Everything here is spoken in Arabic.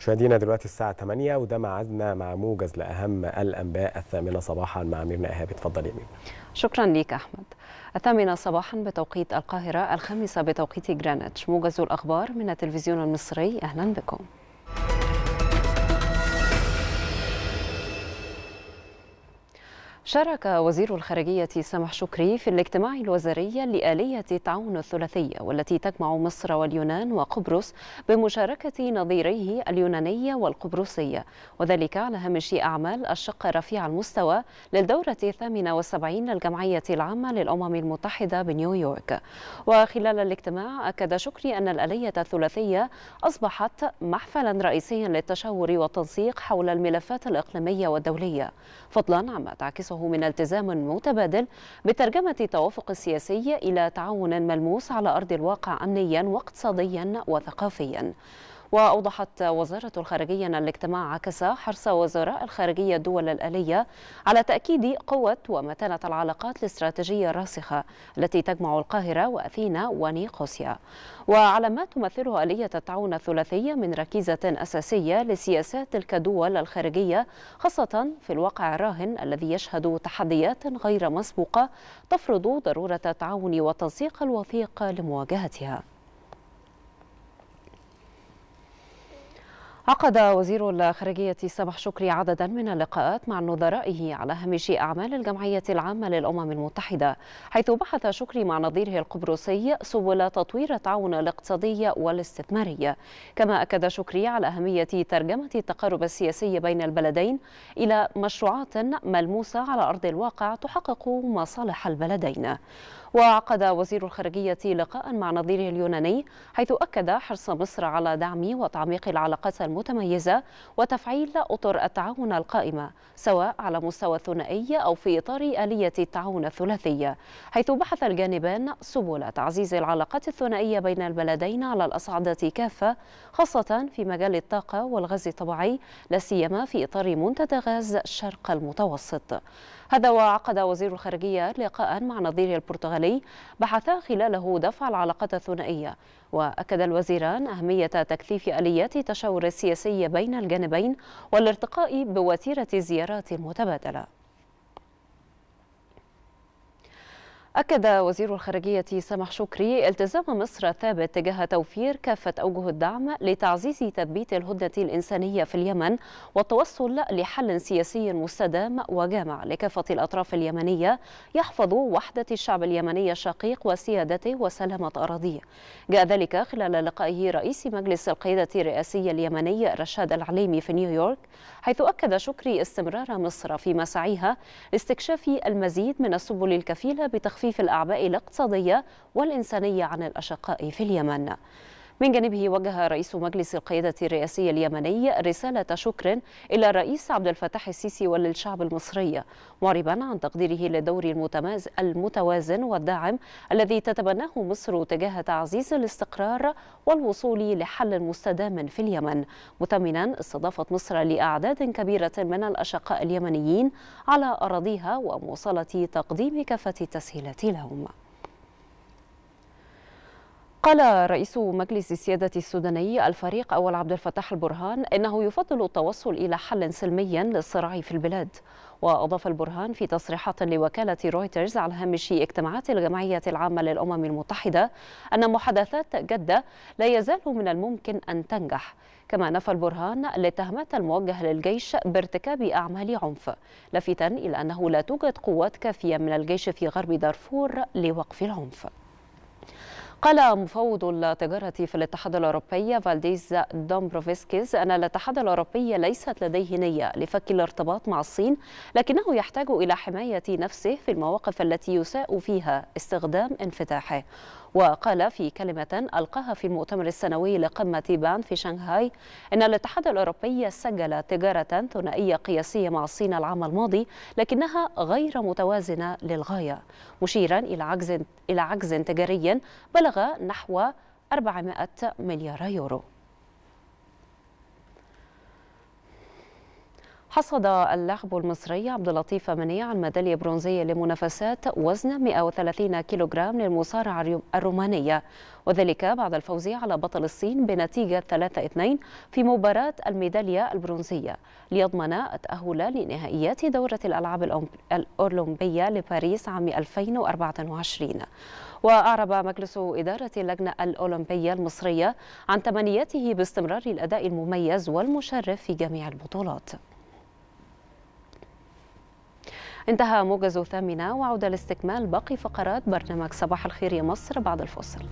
مشاهدينا دلوقتي الساعة 8 وده ميعادنا مع موجز لأهم الأنباء الثامنة صباحا مع ميرنا إيهاب اتفضل يا ميرنا شكرا ليك أحمد الثامنة صباحا بتوقيت القاهرة الخامسة بتوقيت جرانتش موجز الأخبار من التلفزيون المصري أهلا بكم شارك وزير الخارجية سامح شكري في الاجتماع الوزاري لآلية التعاون الثلاثية والتي تجمع مصر واليونان وقبرص بمشاركة نظيريه اليونانية والقبرصية وذلك على هامش أعمال الشق رفيع المستوى للدورة الثامنة والسبعين للجمعية العامة للأمم المتحدة بنيويورك وخلال الاجتماع أكد شكري أن الآلية الثلاثية أصبحت محفلا رئيسيا للتشاور والتنسيق حول الملفات الإقليمية والدولية فضلا عما تعكسه نوعه من التزام متبادل بترجمة التوافق السياسي إلى تعاون ملموس على أرض الواقع أمنيا واقتصاديا وثقافيا وأوضحت وزارة الخارجية أن الاجتماع عكس حرص وزراء الخارجية الدول الألية على تأكيد قوة ومتانة العلاقات الاستراتيجية الراسخة التي تجمع القاهرة وأثينا ونيقوسيا وعلى ما تمثله آلية التعاون الثلاثية من ركيزة أساسية لسياسات تلك الدول الخارجية خاصة في الواقع الراهن الذي يشهد تحديات غير مسبوقة تفرض ضرورة التعاون والتنسيق الوثيق لمواجهتها عقد وزير الخارجية صباح شكري عددا من اللقاءات مع نظرائه على هامش أعمال الجمعية العامة للأمم المتحدة حيث بحث شكري مع نظيره القبرصي سبل تطوير التعاون الاقتصادي والاستثماري كما أكد شكري على أهمية ترجمة التقارب السياسي بين البلدين إلى مشروعات ملموسة على أرض الواقع تحقق مصالح البلدين وعقد وزير الخارجية لقاء مع نظيره اليوناني حيث أكد حرص مصر على دعم وتعميق العلاقات المتميزة وتفعيل أطر التعاون القائمة سواء على مستوى الثنائي أو في إطار آلية التعاون الثلاثية حيث بحث الجانبان سبل تعزيز العلاقات الثنائية بين البلدين على الأصعدة كافة خاصة في مجال الطاقة والغاز الطبيعي لا سيما في إطار منتدى غاز شرق المتوسط هذا وعقد وزير الخارجية لقاء مع نظيره البرتغالي بحثا خلاله دفع العلاقات الثنائية وأكد الوزيران أهمية تكثيف آليات التشاور السياسي بين الجانبين والارتقاء بوتيرة الزيارات المتبادلة أكد وزير الخارجية سامح شكري التزام مصر ثابت تجاه توفير كافة أوجه الدعم لتعزيز تثبيت الهدنة الإنسانية في اليمن والتوصل لحل سياسي مستدام وجامع لكافة الأطراف اليمنية يحفظ وحدة الشعب اليمني الشقيق وسيادته وسلامة أراضيه جاء ذلك خلال لقائه رئيس مجلس القيادة الرئاسي اليمني رشاد العليمي في نيويورك حيث أكد شكري استمرار مصر في مسعيها لاستكشاف المزيد من السبل الكفيلة بتخفيف تخفيف الأعباء الاقتصادية والإنسانية عن الأشقاء في اليمن من جانبه وجه رئيس مجلس القيادة الرئاسي اليمني رسالة شكر إلى الرئيس عبد الفتاح السيسي وللشعب المصري معربا عن تقديره للدور المتماز المتوازن والداعم الذي تتبناه مصر تجاه تعزيز الاستقرار والوصول لحل مستدام في اليمن مثمنا استضافة مصر لأعداد كبيرة من الأشقاء اليمنيين على أراضيها ومواصلة تقديم كافة التسهيلات لهم قال رئيس مجلس السيادة السوداني الفريق أول عبد الفتاح البرهان إنه يفضل التوصل إلى حل سلمي للصراع في البلاد وأضاف البرهان في تصريحات لوكالة رويترز على هامش اجتماعات الجمعية العامة للأمم المتحدة أن محادثات جدة لا يزال من الممكن أن تنجح كما نفى البرهان الاتهامات الموجهة للجيش بارتكاب أعمال عنف لافتا إلى أنه لا توجد قوات كافية من الجيش في غرب دارفور لوقف العنف قال مفوض التجارة في الاتحاد الأوروبي فالديز دومبروفسكيز أن الاتحاد الأوروبي ليست لديه نية لفك الارتباط مع الصين لكنه يحتاج إلى حماية نفسه في المواقف التي يساء فيها استخدام انفتاحه وقال في كلمة ألقاها في المؤتمر السنوي لقمة بان في شنغهاي أن الاتحاد الأوروبي سجل تجارة ثنائية قياسية مع الصين العام الماضي لكنها غير متوازنة للغاية مشيرا إلى عجز إلى عجز تجاري بلغ بلغ نحو 400 مليار يورو حصد اللاعب المصري عبد اللطيف منيع الميداليه البرونزيه لمنافسات وزن 130 كيلوغرام للمصارعه الرومانيه وذلك بعد الفوز على بطل الصين بنتيجه 3-2 في مباراه الميداليه البرونزيه ليضمن التاهل لنهائيات دوره الالعاب الاولمبيه لباريس عام 2024 وأعرب مجلس إدارة اللجنة الأولمبية المصرية عن تمنياته باستمرار الأداء المميز والمشرف في جميع البطولات انتهى موجز ثامنة وعودة لاستكمال باقي فقرات برنامج صباح الخير يا مصر بعد الفصل